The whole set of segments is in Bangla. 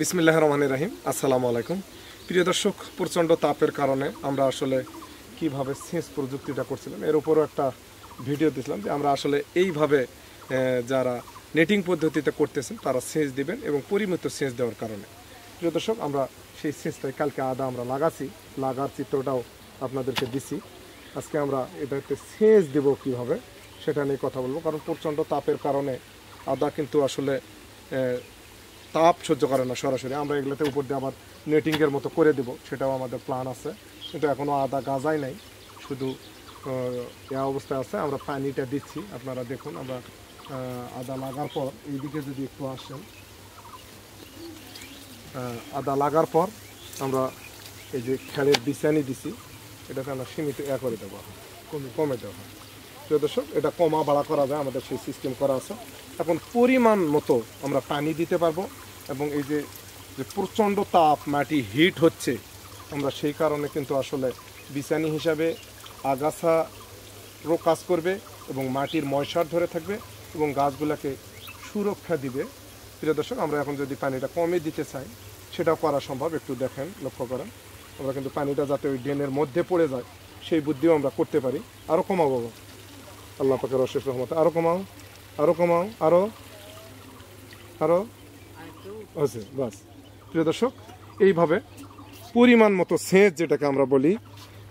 বিসমিল্লাহ রহমান রাহিম আসসালামু আলাইকুম প্রিয় দর্শক প্রচণ্ড তাপের কারণে আমরা আসলে কিভাবে সেচ প্রযুক্তিটা করছিলাম এর উপরও একটা ভিডিও দিয়েছিলাম যে আমরা আসলে এইভাবে যারা নেটিং পদ্ধতিতে করতেছেন তারা সেচ দিবেন এবং পরিমিত সেচ দেওয়ার কারণে প্রিয় দর্শক আমরা সেই সেচটাই কালকে আদা আমরা লাগাছি লাগার চিত্রটাও আপনাদেরকে দিছি আজকে আমরা এটাতে সেচ দেব কিভাবে সেটা নিয়ে কথা বলবো কারণ প্রচণ্ড তাপের কারণে আদা কিন্তু আসলে তাপ সহ্য করে না সরাসরি আমরা এগুলোতে উপর দিয়ে আবার নেটিংয়ের মতো করে দেবো সেটাও আমাদের প্ল্যান আছে কিন্তু এখনও আদা গাজাই নাই শুধু এ অবস্থায় আছে আমরা পানিটা দিচ্ছি আপনারা দেখুন আমরা আদা লাগার পর এইদিকে যদি একটু আসেন আদা লাগার পর আমরা এই যে খেলের বিছানি দিছি এটাকে আমরা সীমিত এ করে দেবো কমে কমে হয় প্রিয় দর্শক এটা কমা বাড়া করা যায় আমাদের সেই সিস্টেম করা আছে এখন পরিমাণ মতো আমরা পানি দিতে পারবো এবং এই যে যে প্রচণ্ড তাপ মাটি হিট হচ্ছে আমরা সেই কারণে কিন্তু আসলে বিছানি হিসাবে আগাছা কাজ করবে এবং মাটির ময়সার ধরে থাকবে এবং গাছগুলোকে সুরক্ষা দিবে প্রিয় দর্শক আমরা এখন যদি পানিটা কমে দিতে চাই সেটাও করা সম্ভব একটু দেখেন লক্ষ্য করেন আমরা কিন্তু পানিটা যাতে ওই ড্রেনের মধ্যে পড়ে যায় সেই বুদ্ধিও আমরা করতে পারি আরও কমাবো আল্লাহ পাকে অশেষ রহমত আরও কমাও আরও কমাও আরও আরও আছে বাস প্রিয় দর্শক এইভাবে পরিমাণ মতো সেচ যেটাকে আমরা বলি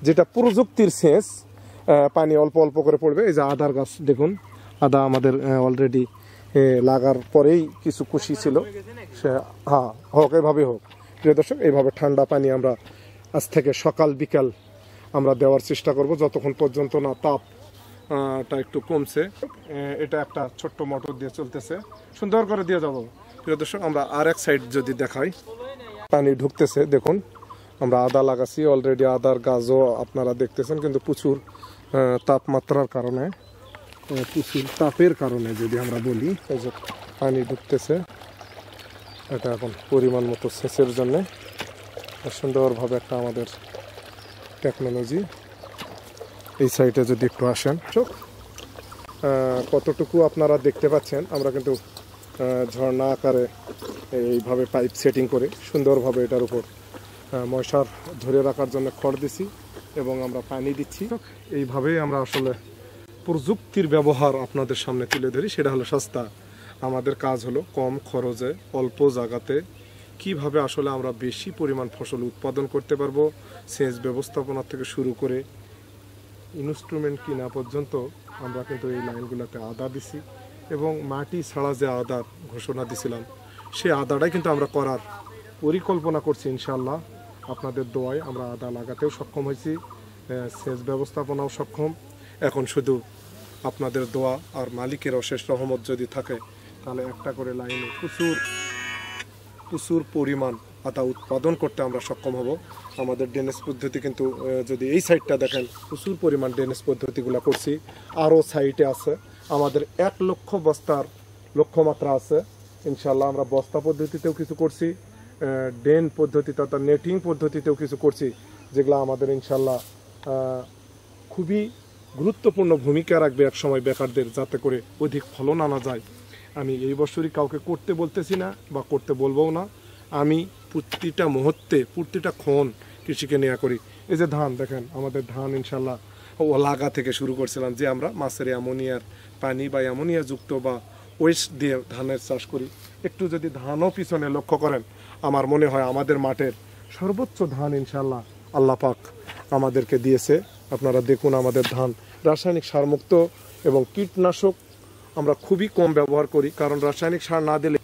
যেটা প্রযুক্তির সেচ পানি অল্প অল্প করে পড়বে এই যে আদার গাছ দেখুন আদা আমাদের অলরেডি লাগার পরেই কিছু খুশি ছিল সে হ্যাঁ হোক এভাবে হোক প্রিয় দর্শক এইভাবে ঠান্ডা পানি আমরা আজ থেকে সকাল বিকাল আমরা দেওয়ার চেষ্টা করব যতক্ষণ পর্যন্ত না তাপ টা একটু কমছে এটা একটা ছোট্ট মোটর দিয়ে চলতেছে সুন্দর করে দিয়ে যাবো প্রিয় দর্শক আমরা আর এক সাইড যদি দেখাই পানি ঢুকতেছে দেখুন আমরা আদা লাগাছি অলরেডি আদার গাছও আপনারা দেখতেছেন কিন্তু প্রচুর তাপমাত্রার কারণে প্রচুর তাপের কারণে যদি আমরা বলি পানি ঢুকতেছে এটা এখন পরিমাণ মতো সেচের জন্যে সুন্দরভাবে একটা আমাদের টেকনোলজি এই সাইডে যদি একটু আসেন চোখ কতটুকু আপনারা দেখতে পাচ্ছেন আমরা কিন্তু ঝর্ণা আকারে এইভাবে পাইপ সেটিং করে সুন্দরভাবে এটার উপর মশার ধরে রাখার জন্য খড় দিছি এবং আমরা পানি দিচ্ছি এইভাবেই আমরা আসলে প্রযুক্তির ব্যবহার আপনাদের সামনে তুলে ধরি সেটা হলো সস্তা আমাদের কাজ হলো কম খরচে অল্প জায়গাতে কিভাবে আসলে আমরা বেশি পরিমাণ ফসল উৎপাদন করতে পারবো সেচ ব্যবস্থাপনা থেকে শুরু করে ইনস্ট্রুমেন্ট কিনা পর্যন্ত আমরা কিন্তু এই লাইনগুলোতে আদা দিছি এবং মাটি ছাড়া যে আদার ঘোষণা দিছিলাম সে আদাটাই কিন্তু আমরা করার পরিকল্পনা করছি ইনশাল্লাহ আপনাদের দোয়ায় আমরা আদা লাগাতেও সক্ষম হয়েছি সেচ ব্যবস্থাপনাও সক্ষম এখন শুধু আপনাদের দোয়া আর মালিকের অশেষ রহমত যদি থাকে তাহলে একটা করে লাইনে প্রচুর প্রচুর পরিমাণ আতা উৎপাদন করতে আমরা সক্ষম হব আমাদের ড্রেনেজ পদ্ধতি কিন্তু যদি এই সাইডটা দেখেন প্রচুর পরিমাণ ড্রেনেজ পদ্ধতিগুলো করছি আরও সাইটে আছে আমাদের এক লক্ষ বস্তার লক্ষ্যমাত্রা আছে ইনশাল্লাহ আমরা বস্তা পদ্ধতিতেও কিছু করছি ড্রেন পদ্ধতি তথা নেটিং পদ্ধতিতেও কিছু করছি যেগুলো আমাদের ইনশাল্লাহ খুবই গুরুত্বপূর্ণ ভূমিকা রাখবে এক সময় বেকারদের যাতে করে অধিক ফলন আনা যায় আমি এই বছরই কাউকে করতে বলতেছি না বা করতে বলবও না আমি প্রতিটা মুহূর্তে প্রতিটা ক্ষণ কৃষিকে নেওয়া করি এই যে ধান দেখেন আমাদের ধান ইনশাল্লাহ ও লাগা থেকে শুরু করছিলাম যে আমরা মাছের অ্যামোনিয়ার পানি বা অ্যামোনিয়া যুক্ত বা ওয়েস্ট দিয়ে ধানের চাষ করি একটু যদি ধানও পিছনে লক্ষ্য করেন আমার মনে হয় আমাদের মাঠের সর্বোচ্চ ধান ইনশাল্লাহ আল্লাহ পাক আমাদেরকে দিয়েছে আপনারা দেখুন আমাদের ধান রাসায়নিক সারমুক্ত এবং কীটনাশক আমরা খুবই কম ব্যবহার করি কারণ রাসায়নিক সার না দিলে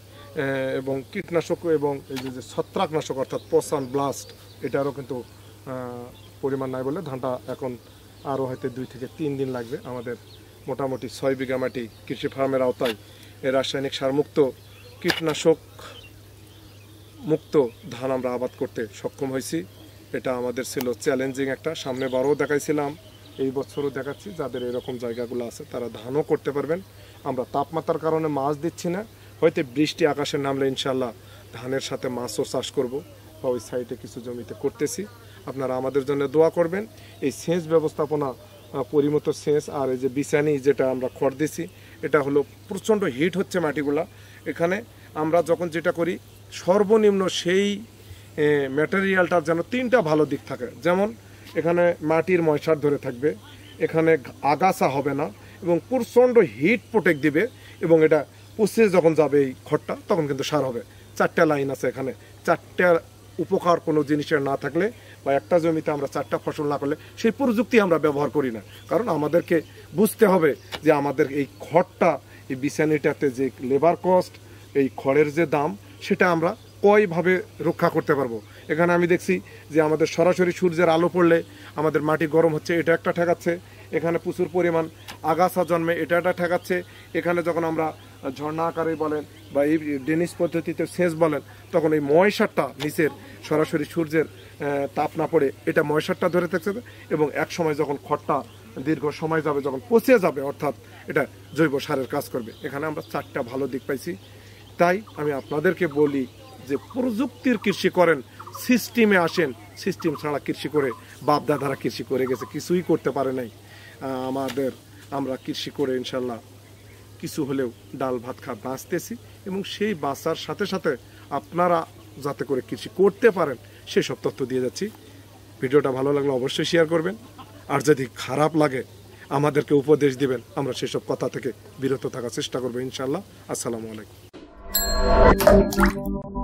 এবং কীটনাশক এবং এই যে ছত্রাকনাশক অর্থাৎ পসান ব্লাস্ট এটারও কিন্তু পরিমাণ নাই বলে ধানটা এখন আরও হয়তো দুই থেকে তিন দিন লাগবে আমাদের মোটামুটি ছয় বিঘা মাটি কৃষি ফার্মের আওতায় রাসায়নিক সারমুক্ত কীটনাশক মুক্ত ধান আমরা আবাদ করতে সক্ষম হয়েছি এটা আমাদের ছিল চ্যালেঞ্জিং একটা সামনে বারও দেখাইছিলাম এই বছরও দেখাচ্ছি যাদের এরকম জায়গাগুলো আছে তারা ধানও করতে পারবেন আমরা তাপমাত্রার কারণে মাছ দিচ্ছি না হয়তো বৃষ্টি আকাশে নামলে ইনশাল্লাহ ধানের সাথে মাছও চাষ করব বা ওই সাইডে কিছু জমিতে করতেছি আপনারা আমাদের জন্য দোয়া করবেন এই সেচ ব্যবস্থাপনা পরিমতো সেচ আর এই যে বিছানি যেটা আমরা খড় দিছি এটা হলো প্রচণ্ড হিট হচ্ছে মাটিগুলা এখানে আমরা যখন যেটা করি সর্বনিম্ন সেই ম্যাটেরিয়ালটার যেন তিনটা ভালো দিক থাকে যেমন এখানে মাটির ময়সার ধরে থাকবে এখানে আগাছা হবে না এবং প্রচণ্ড হিট প্রোটেক্ট দিবে এবং এটা পচে যখন যাবে এই খড়টা তখন কিন্তু সার হবে চারটা লাইন আছে এখানে চারটা উপকার কোনো জিনিসের না থাকলে বা একটা জমিতে আমরা চারটা ফসল না করলে সেই প্রযুক্তি আমরা ব্যবহার করি না কারণ আমাদেরকে বুঝতে হবে যে আমাদের এই খড়টা এই বিছানিটাতে যে লেবার কস্ট এই খড়ের যে দাম সেটা আমরা কয়ভাবে রক্ষা করতে পারবো এখানে আমি দেখছি যে আমাদের সরাসরি সূর্যের আলো পড়লে আমাদের মাটি গরম হচ্ছে এটা একটা ঠেকাচ্ছে এখানে প্রচুর পরিমাণ আগাছা জন্মে এটা এটা ঠেকাচ্ছে এখানে যখন আমরা ঝর্ণা আকারে বলেন বা এই ডেনিস পদ্ধতিতে সেচ বলেন তখন এই ময়সারটা নিচের সরাসরি সূর্যের তাপ না পড়ে এটা ময়সারটা ধরে থাকছে এবং এক সময় যখন খড়টা দীর্ঘ সময় যাবে যখন পচে যাবে অর্থাৎ এটা জৈব সারের কাজ করবে এখানে আমরা চারটা ভালো দিক পাইছি তাই আমি আপনাদেরকে বলি যে প্রযুক্তির কৃষি করেন সিস্টেমে আসেন সিস্টেম ছাড়া কৃষি করে বাপদাদারা কৃষি করে গেছে কিছুই করতে পারে নাই আমাদের আমরা কৃষি করে ইনশাল্লাহ কিছু হলেও ডাল ভাত খা বাঁচতেছি এবং সেই বাঁচার সাথে সাথে আপনারা যাতে করে কৃষি করতে পারেন সেই সব তথ্য দিয়ে যাচ্ছি ভিডিওটা ভালো লাগলে অবশ্যই শেয়ার করবেন আর যদি খারাপ লাগে আমাদেরকে উপদেশ দিবেন আমরা সেসব কথা থেকে বিরত থাকার চেষ্টা করবো ইনশাল্লাহ আসসালামু আলাইকুম